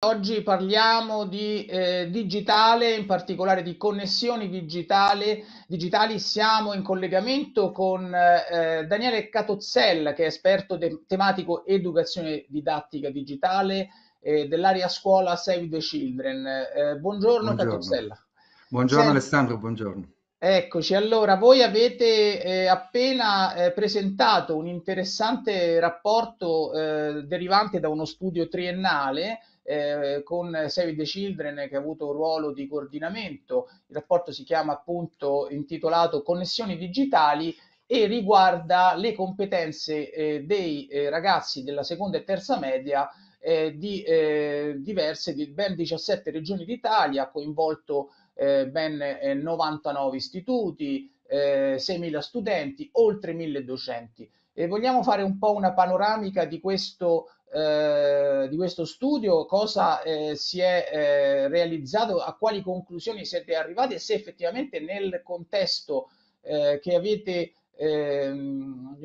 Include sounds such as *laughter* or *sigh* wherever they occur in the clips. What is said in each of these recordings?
Oggi parliamo di eh, digitale, in particolare di connessioni digitali. digitali. Siamo in collegamento con eh, Daniele Catozzella, che è esperto tematico educazione didattica digitale eh, dell'area scuola Save the Children. Eh, buongiorno, buongiorno Catozzella. Buongiorno Senti, Alessandro, buongiorno. Eccoci, allora voi avete eh, appena eh, presentato un interessante rapporto eh, derivante da uno studio triennale eh, con Save the Children che ha avuto un ruolo di coordinamento. Il rapporto si chiama appunto intitolato Connessioni digitali e riguarda le competenze eh, dei eh, ragazzi della seconda e terza media eh, di eh, diverse, di ben 17 regioni d'Italia, ha coinvolto eh, ben 99 istituti, 6.000 studenti, oltre 1.000 docenti. E vogliamo fare un po' una panoramica di questo eh, di questo studio, cosa eh, si è eh, realizzato, a quali conclusioni siete arrivati e se effettivamente nel contesto eh, che avete ehm,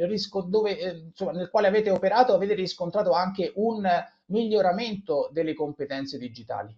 dove, eh, insomma, nel quale avete operato avete riscontrato anche un miglioramento delle competenze digitali.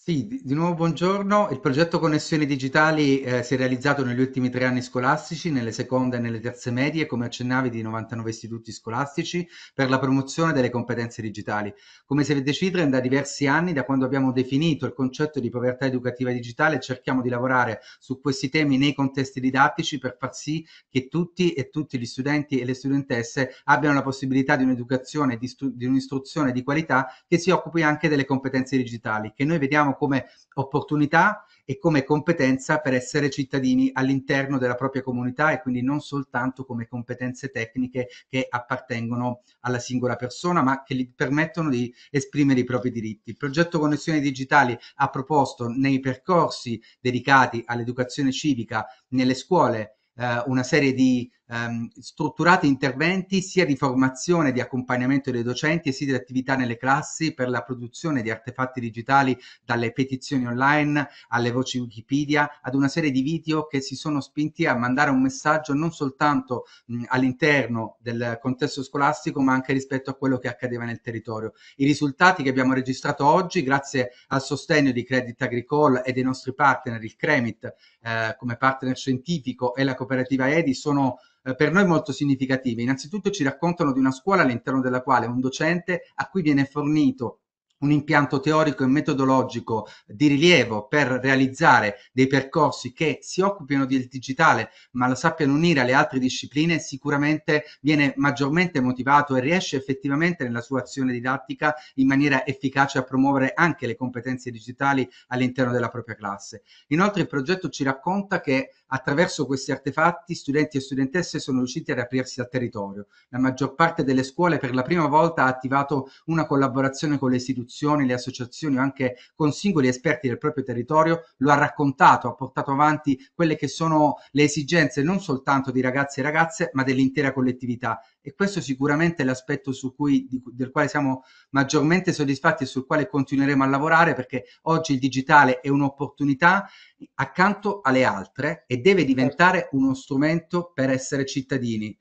Sì, di nuovo buongiorno. Il progetto Connessioni Digitali, ehm, si è realizzato negli ultimi tre anni scolastici, nelle seconde e nelle terze medie, come accennavi, di 99 istituti scolastici, per la promozione delle competenze digitali. Come Save the Children da diversi anni, da quando abbiamo definito il concetto di povertà educativa digitale, cerchiamo di lavorare su questi temi nei contesti didattici per far sì che tutti e tutti gli studenti e le studentesse abbiano la possibilità di un'educazione, di di un'istruzione di qualità che si occupi anche delle competenze digitali, che noi vediamo vediamo come opportunità e come competenza per essere cittadini all'interno della propria comunità e quindi non soltanto come competenze tecniche che appartengono alla singola persona, ma che gli permettono di esprimere i propri diritti. Il progetto Connessioni Digitali ha proposto nei percorsi dedicati all'educazione civica nelle scuole eh, una serie di ehm, strutturati interventi sia di formazione, e di accompagnamento dei docenti e sia di attività nelle classi per la produzione di artefatti digitali dalle petizioni online alle voci Wikipedia ad una serie di video che si sono spinti a mandare un messaggio non soltanto mh, all'interno del contesto scolastico ma anche rispetto a quello che accadeva nel territorio. I risultati che abbiamo registrato oggi grazie al sostegno di Credit Agricole e dei nostri partner, il Cremit eh, come partner scientifico e la cooperativa EDI sono eh, per noi molto significative. Innanzitutto ci raccontano di una scuola all'interno della quale un docente a cui viene fornito un impianto teorico e metodologico di rilievo per realizzare dei percorsi che si occupino del digitale ma lo sappiano unire alle altre discipline, sicuramente viene maggiormente motivato e riesce effettivamente nella sua azione didattica in maniera efficace a promuovere anche le competenze digitali all'interno della propria classe. Inoltre il progetto ci racconta che attraverso questi artefatti studenti e studentesse sono riusciti ad aprirsi al territorio. La maggior parte delle scuole per la prima volta ha attivato una collaborazione con le istituzioni istituzioni, le associazioni o anche con singoli esperti del proprio territorio, lo ha raccontato, ha portato avanti quelle che sono le esigenze non soltanto di ragazzi e ragazze, ma dell'intera collettività. E questo sicuramente è l'aspetto su cui, di, del quale siamo maggiormente soddisfatti e sul quale continueremo a lavorare perché oggi il digitale è un'opportunità accanto alle altre e deve certo. diventare uno strumento per essere cittadini.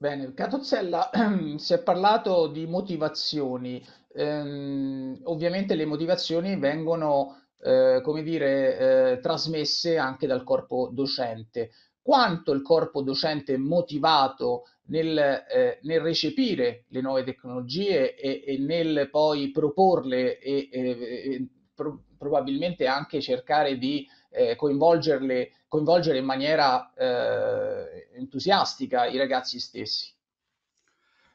Bene, Catozzella, *clears throat* si è parlato di motivazioni ehm, ovviamente le motivazioni vengono, eh, come dire, eh, trasmesse anche dal corpo docente. Quanto il corpo docente è motivato nel, eh, nel recepire le nuove tecnologie e, e nel poi proporle e, e pro, probabilmente anche cercare di eh, coinvolgerle, coinvolgere in maniera eh, entusiastica i ragazzi stessi.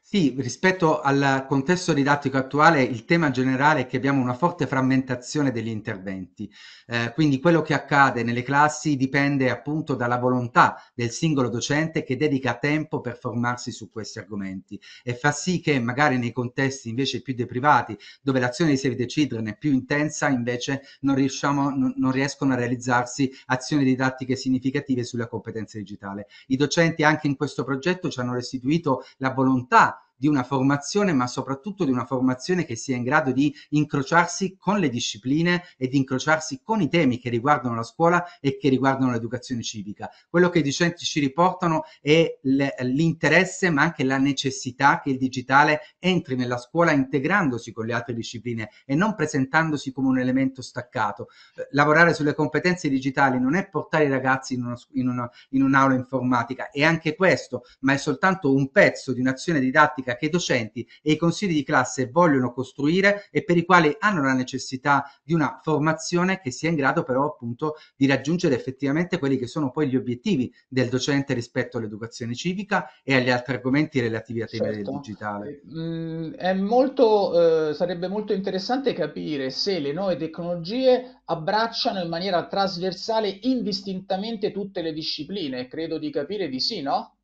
Sì, rispetto al contesto didattico attuale, il tema generale è che abbiamo una forte frammentazione degli interventi. Eh, quindi quello che accade nelle classi dipende appunto dalla volontà del singolo docente che dedica tempo per formarsi su questi argomenti e fa sì che magari nei contesti invece più deprivati, dove l'azione di Save the Children è più intensa, invece non, riusciamo, non riescono a realizzarsi azioni didattiche significative sulla competenza digitale. I docenti anche in questo progetto ci hanno restituito la volontà di una formazione, ma soprattutto di una formazione che sia in grado di incrociarsi con le discipline e di incrociarsi con i temi che riguardano la scuola e che riguardano l'educazione civica. Quello che i docenti ci riportano è l'interesse, ma anche la necessità che il digitale entri nella scuola integrandosi con le altre discipline e non presentandosi come un elemento staccato. Lavorare sulle competenze digitali non è portare i ragazzi in, uno, in, una, in un'aula informatica, è anche questo, ma è soltanto un pezzo di un'azione didattica pratica che i docenti e i consigli di classe vogliono costruire e per i quali hanno la necessità di una formazione che sia in grado però appunto di raggiungere effettivamente quelli che sono poi gli obiettivi del docente rispetto all'educazione civica e agli altri argomenti relativi a temi certo. del digitale. Mm, molto, eh, sarebbe molto interessante capire se le nuove tecnologie abbracciano in maniera trasversale indistintamente tutte le discipline. Credo di capire di sì, no?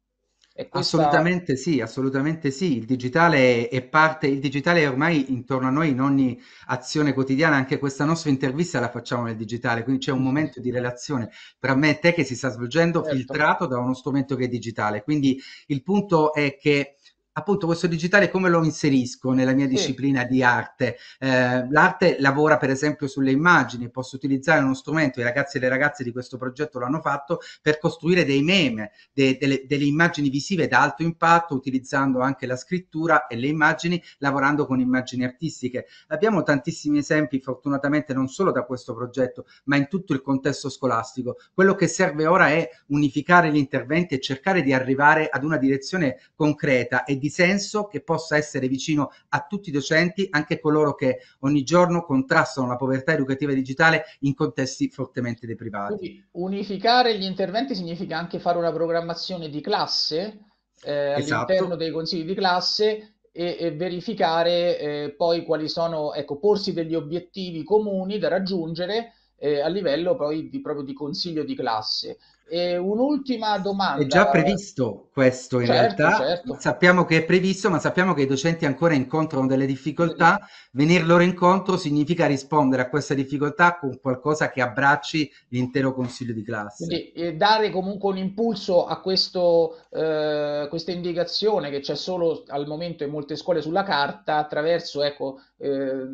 Questa... Assolutamente sì, assolutamente sì. Il digitale è parte, il digitale è ormai intorno a noi in ogni azione quotidiana, anche questa nostra intervista la facciamo nel digitale, quindi c'è un momento di relazione tra me e te che si sta svolgendo certo. filtrato da uno strumento che è digitale. Quindi il punto è che appunto questo digitale come lo inserisco nella mia disciplina di arte? Eh, l'arte lavora per esempio sulle immagini, posso utilizzare uno strumento, i ragazzi e le ragazze di questo progetto l'hanno fatto per costruire dei meme, de, delle, delle, immagini visive da alto impatto, utilizzando anche la scrittura e le immagini, lavorando con immagini artistiche. Abbiamo tantissimi esempi, fortunatamente non solo da questo progetto, ma in tutto il contesto scolastico. Quello che serve ora è unificare gli interventi e cercare di arrivare ad una direzione concreta e di senso che possa essere vicino a tutti i docenti, anche coloro che ogni giorno contrastano la povertà educativa digitale in contesti fortemente deprivati. Quindi unificare gli interventi significa anche fare una programmazione di classe eh, esatto. all'interno dei consigli di classe e, e, verificare eh, poi quali sono, ecco, porsi degli obiettivi comuni da raggiungere eh, a livello poi di, proprio di consiglio di classe. E un'ultima domanda. È già previsto questo in certo, realtà, certo. sappiamo che è previsto, ma sappiamo che i docenti ancora incontrano delle difficoltà, venir loro incontro significa rispondere a queste difficoltà con qualcosa che abbracci l'intero consiglio di classe. Quindi, eh, dare comunque un impulso a questo, eh, questa indicazione che c'è solo al momento in molte scuole sulla carta attraverso ecco, eh,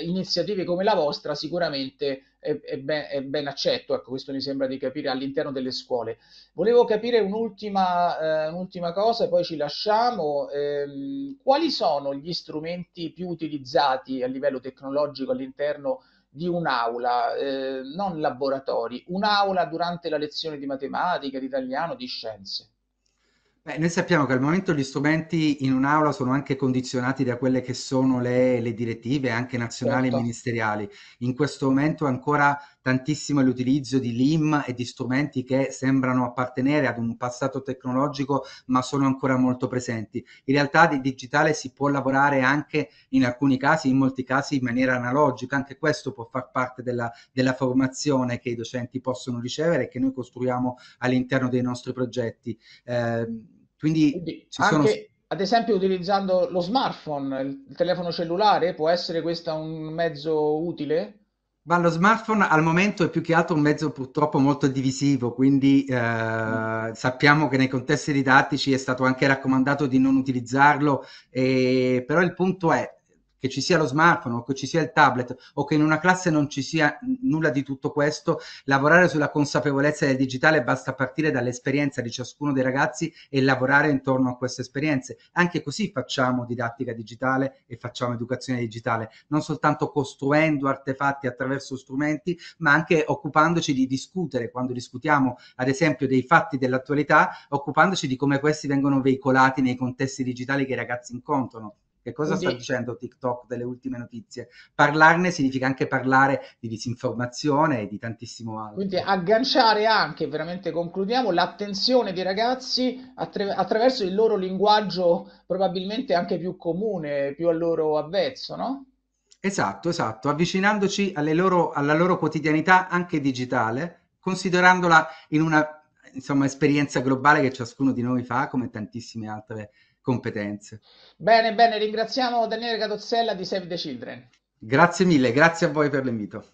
iniziative come la vostra sicuramente è, è, ben, è, ben, accetto, ecco questo mi sembra di capire all'interno delle scuole. Volevo capire un'ultima, eh, un'ultima cosa e poi ci lasciamo, ehm, quali sono gli strumenti più utilizzati a livello tecnologico all'interno di un'aula, eh, non laboratori, un'aula durante la lezione di matematica, di italiano, di scienze? Beh, noi sappiamo che al momento gli strumenti in un'aula sono anche condizionati da quelle che sono le, le direttive anche nazionali e certo. ministeriali. In questo momento ancora tantissimo l'utilizzo di LIM e di strumenti che sembrano appartenere ad un passato tecnologico ma sono ancora molto presenti. In realtà di digitale si può lavorare anche in alcuni casi, in molti casi in maniera analogica, anche questo può far parte della, della formazione che i docenti possono ricevere e che noi costruiamo all'interno dei nostri progetti. Eh, quindi, quindi sono... anche, ad esempio utilizzando lo smartphone, il telefono cellulare, può essere questo un mezzo utile? Ma lo smartphone al momento è più che altro un mezzo purtroppo molto divisivo, quindi eh, mm. sappiamo che nei contesti didattici è stato anche raccomandato di non utilizzarlo, eh, però il punto è, che ci sia lo smartphone o che ci sia il tablet o che in una classe non ci sia nulla di tutto questo, lavorare sulla consapevolezza del digitale basta partire dall'esperienza di ciascuno dei ragazzi e lavorare intorno a queste esperienze. Anche così facciamo didattica digitale e facciamo educazione digitale, non soltanto costruendo artefatti attraverso strumenti, ma anche occupandoci di discutere, quando discutiamo ad esempio dei fatti dell'attualità, occupandoci di come questi vengono veicolati nei contesti digitali che i ragazzi incontrano che cosa sta dicendo TikTok delle ultime notizie? Parlarne significa anche parlare di disinformazione e di tantissimo altro. Quindi agganciare anche, veramente concludiamo, l'attenzione dei ragazzi attra- attraverso il loro linguaggio probabilmente anche più comune, più a loro avvezzo, no? Esatto, esatto, avvicinandoci loro, alla loro quotidianità anche digitale, considerandola in una insomma, esperienza globale che ciascuno di noi fa come tantissime altre persone competenze. Bene, bene, ringraziamo Daniele Catozzella di Save the Children. Grazie mille, grazie a voi per l'invito.